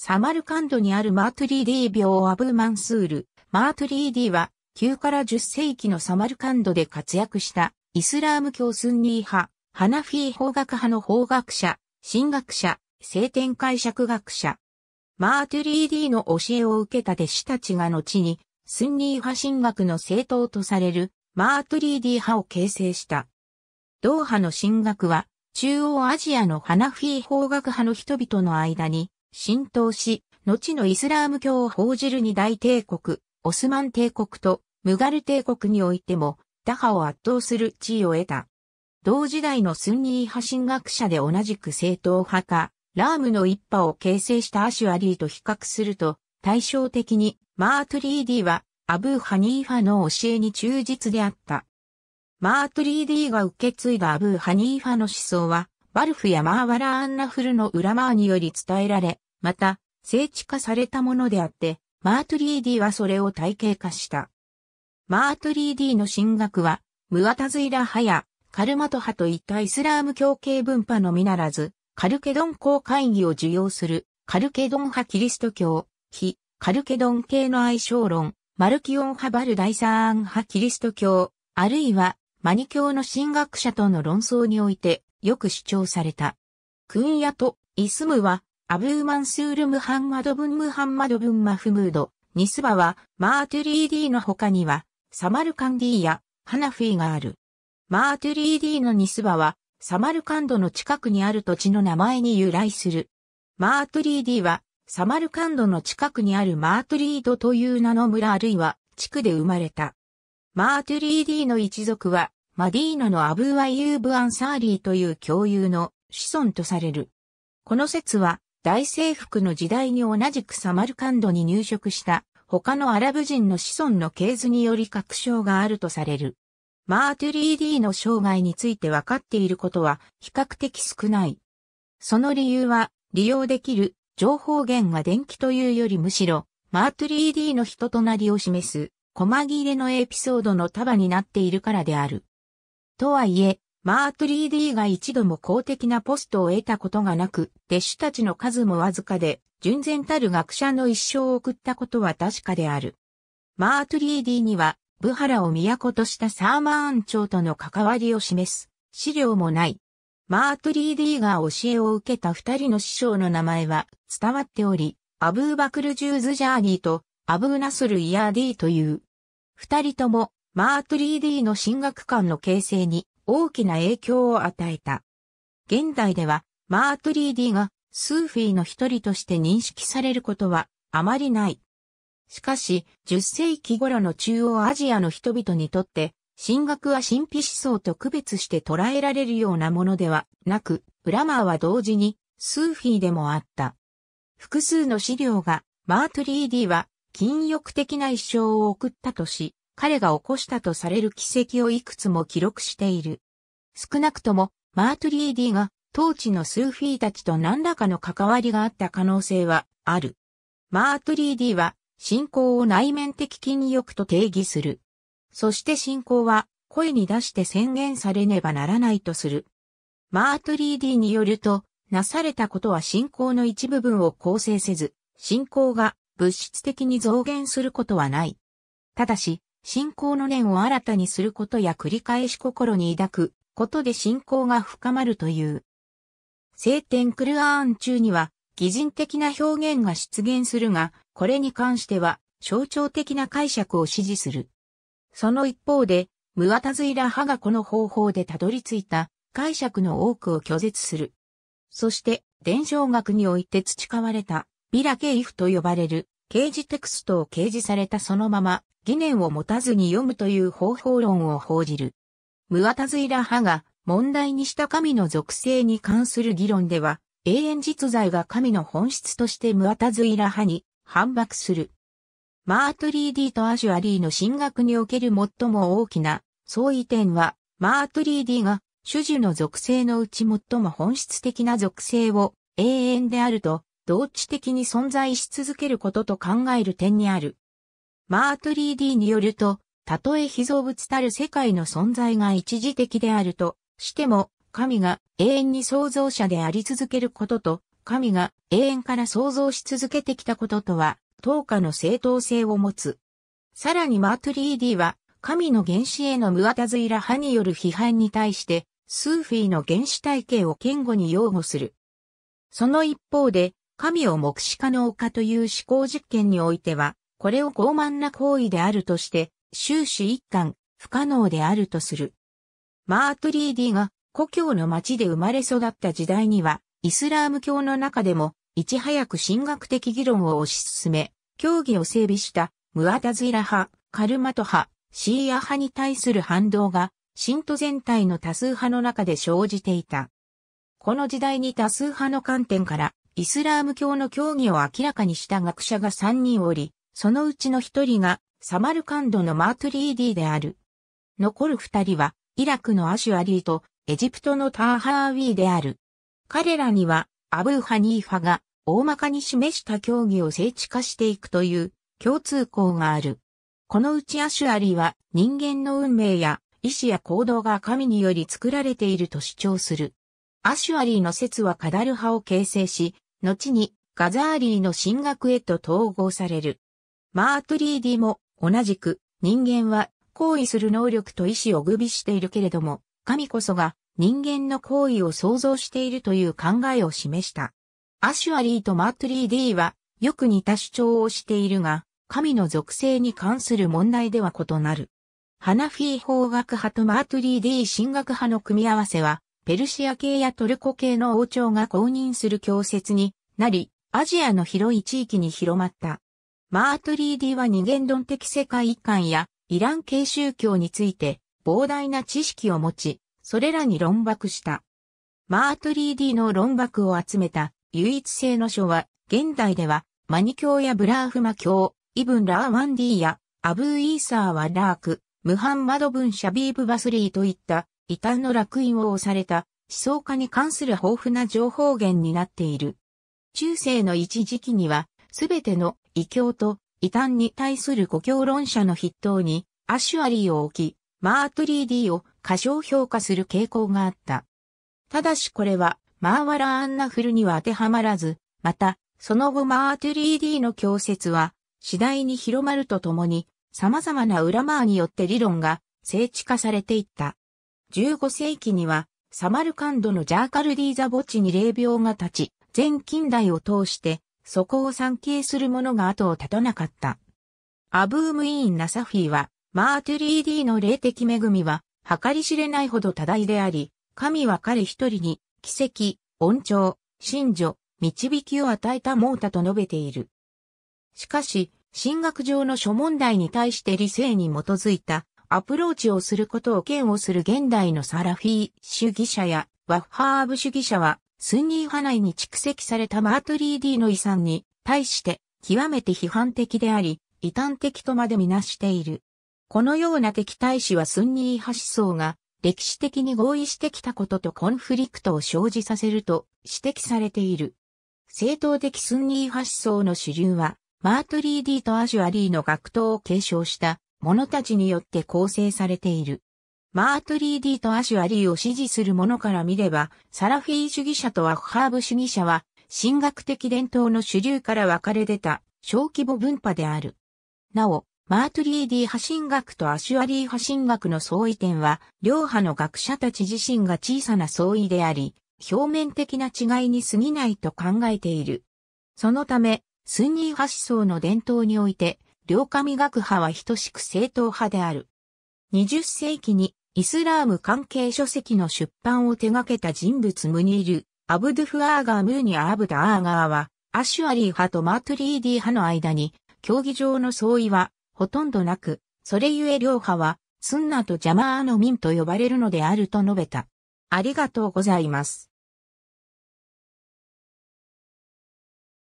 サマルカンドにあるマートリーディ病アブマンスール。マートリーディは9から10世紀のサマルカンドで活躍したイスラーム教スンニー派、ハナフィー法学派の法学者、神学者、聖典解釈学者。マートリーディの教えを受けた弟子たちが後にスンニー派神学の政党とされるマートリーディ派を形成した。ドーハの神学は中央アジアのハナフィー法学派の人々の間に浸透し、後のイスラーム教を報じる二大帝国、オスマン帝国とムガル帝国においても、打破を圧倒する地位を得た。同時代のスンニー派神学者で同じく正統派か、ラームの一派を形成したアシュアリーと比較すると、対照的にマートリーディはアブーハニーファの教えに忠実であった。マートリーディが受け継いだアブーハニーファの思想は、バルフやマーワラアンナフルの裏マーにより伝えられ、また、聖地化されたものであって、マートリーディはそれを体系化した。マートリーディの進学は、ムワタズイラ派やカルマト派といったイスラーム教系文化のみならず、カルケドン公会議を受容する、カルケドン派キリスト教、非、カルケドン系の愛称論、マルキオン派バルダイサーン派キリスト教、あるいはマニ教の神学者との論争において、よく主張された。クンヤとイスムは、アブーマンスール・ムハンマド・ブン・ムハンマド・ブン・マフムード、ニスバは、マートゥリーディの他には、サマルカンディや、ハナフィーがある。マートゥリーディのニスバは、サマルカンドの近くにある土地の名前に由来する。マートゥリーディは、サマルカンドの近くにあるマートリードという名の村あるいは地区で生まれた。マートゥリーディの一族はマディーナのアブーアイユーブ・アンサーリーという共有の子孫とされる。この説は大征服の時代に同じくサマルカンドに入植した他のアラブ人の子孫の系図により確証があるとされる。マートゥリーディの生涯について分かっていることは比較的少ない。その理由は利用できる情報源が電気というよりむしろマートゥリーディの人となりを示す細切れのエピソードの束になっているからである。とはいえ、マートリーデーが一度も公的なポストを得たことがなく、弟子たちの数もわずかで、純然たる学者の一生を送ったことは確かである。マートリーデーには、ブハラを都としたサーマーン朝との関わりを示す資料もない。マートリー・ディーが教えを受けた二人の師匠の名前は伝わっており、アブーバクル・ジューズ・ジャーニーとアブーナスル・イヤーディーという。二人ともマートリー・ディの進学観の形成に大きな影響を与えた。現代では、マートリー・ディがスーフィーの一人として認識されることはあまりない。しかし、10世紀頃の中央アジアの人々にとって、神学は神秘思想と区別して捉えられるようなものではなく、ブラマーは同時にスーフィーでもあった。複数の資料が、マートリーディは禁欲的な一生を送ったとし、彼が起こしたとされる奇跡をいくつも記録している。少なくとも、マートリーディが当地のスーフィーたちと何らかの関わりがあった可能性はある。マートリーディは信仰を内面的禁欲と定義する。そして信仰は声に出して宣言されねばならないとする。マートリーディによると、なされたことは信仰の一部分を構成せず、信仰が物質的に増減することはない。ただし、信仰の念を新たにすることや繰り返し心に抱くことで信仰が深まるという。聖典クルアーン中には、擬人的な表現が出現するが、これに関しては、象徴的な解釈を支持する。その一方で、ムワタズイラ派がこの方法でたどり着いた解釈の多くを拒絶する。そして、伝承学において培われた、ビラケイフと呼ばれる掲示テクストを掲示されたそのまま、疑念を持たずに読むという方法論を報じる。ムワタズイラ派が問題にした神の属性に関する議論では、永遠実在が神の本質としてムワタズイラ派に反駁する。マートリー・ディとアジュアリーの進学における最も大きな相違点は、マートリー・ディが主樹の属性のうち最も本質的な属性を永遠であると同値的に存在し続けることと考える点にある。マートリーディによると、たとえ被造物たる世界の存在が一時的であるとしても、神が永遠に創造者であり続けることと、神が永遠から創造し続けてきたこととは、等価の正当性を持つ。さらにマートリーディは、神の原始へのムアタズイラ派による批判に対して、スーフィーの原始体系を堅固に擁護する。その一方で、神を目視可能化という思考実験においては、これを傲慢な行為であるとして、終始一貫、不可能であるとする。マートリーディが故郷の町で生まれ育った時代には、イスラーム教の中でも、いち早く神学的議論を推し進め、教義を整備したムアタズイラ派、カルマト派、シーア派に対する反動が、信徒全体の多数派の中で生じていた。この時代に多数派の観点から、イスラーム教の教義を明らかにした学者が3人おり、そのうちの1人がサマルカンドのマートリーディである。残る2人は、イラクのアシュアリーとエジプトのターハーウィーである。彼らには、アブーハニーファが大まかに示した教義を聖地化していくという共通項がある。このうちアシュアリーは人間の運命や意志や行動が神により作られていると主張する。アシュアリーの説はカダル派を形成し、後にガザーリーの進学へと統合される。マートリーディも同じく人間は行為する能力と意志を具備しているけれども、神こそが人間の行為を創造しているという考えを示した。アシュアリーとマートリー・ディーはよく似た主張をしているが、神の属性に関する問題では異なる。ハナフィー法学派とマートリー・ディー神学派の組み合わせは、ペルシア系やトルコ系の王朝が公認する教説になり、アジアの広い地域に広まった。マートリーディは二元論的世界観やイラン系宗教について膨大な知識を持ち、それらに論爆した。マートリーディの論爆を集めた唯一性の書は、現代ではマニ教やブラーフマ教、イブン・ラーワンディやアブー・イーサーはラーク、ムハンマド・ブン・シャビーブ・バスリーといった異端の烙印を押された思想家に関する豊富な情報源になっている。中世の一時期には、すべての異教と異端に対する故教論者の筆頭に、アシュアリーを置き、マートリーディを過小評価する傾向があった。ただしこれは、マーワラ・アンナフルには当てはまらず、また、その後マートリーディの教説は、次第に広まるとともに、様々な裏回によって理論が、聖地化されていった。15世紀には、サマルカンドのジャーカルディーザ墓地に霊廟が立ち、全近代を通して、そこを参詣する者が後を絶たなかった。アブームイーン・ナサフィーは、マートゥリーディの霊的恵みは、計り知れないほど多大であり、神は彼一人に、奇跡、恩寵、信女、導きを与えたモータと述べている。しかし、神学上の諸問題に対して理性に基づいたアプローチをすることを嫌悪する現代のサラフィー主義者やワッハーブ主義者は、スンニー派内に蓄積されたマートリーディの遺産に対して極めて批判的であり、異端的とまでみなしている。このような敵対視はスンニー派思想が歴史的に合意してきたこととコンフリクトを生じさせると指摘されている。正当的スンニー派思想の主流は、マートリー・ディとアジュアリーの学徒を継承した者たちによって構成されている。マートリー・ディとアシュ・アリーを支持する者から見れば、サラフィー主義者とアフハーブ主義者は、神学的伝統の主流から分かれ出た小規模分派である。なお、マートリー・ディ派神学とアシュアリー派神学の相違点は、両派の学者たち自身が小さな相違であり、表面的な違いに過ぎないと考えている。そのため、スンニー派思想の伝統において、両神学派は等しく正統派である。20世紀にイスラーム関係書籍の出版を手掛けた人物ムニール、アブドゥフアーガームーニア・アブダ・アーガーは、アシュアリー派とマートリーディ派の間に、競技場の相違はほとんどなく、それゆえ両派は、スンナとジャマーの民と呼ばれるのであると述べた。ありがとうございます。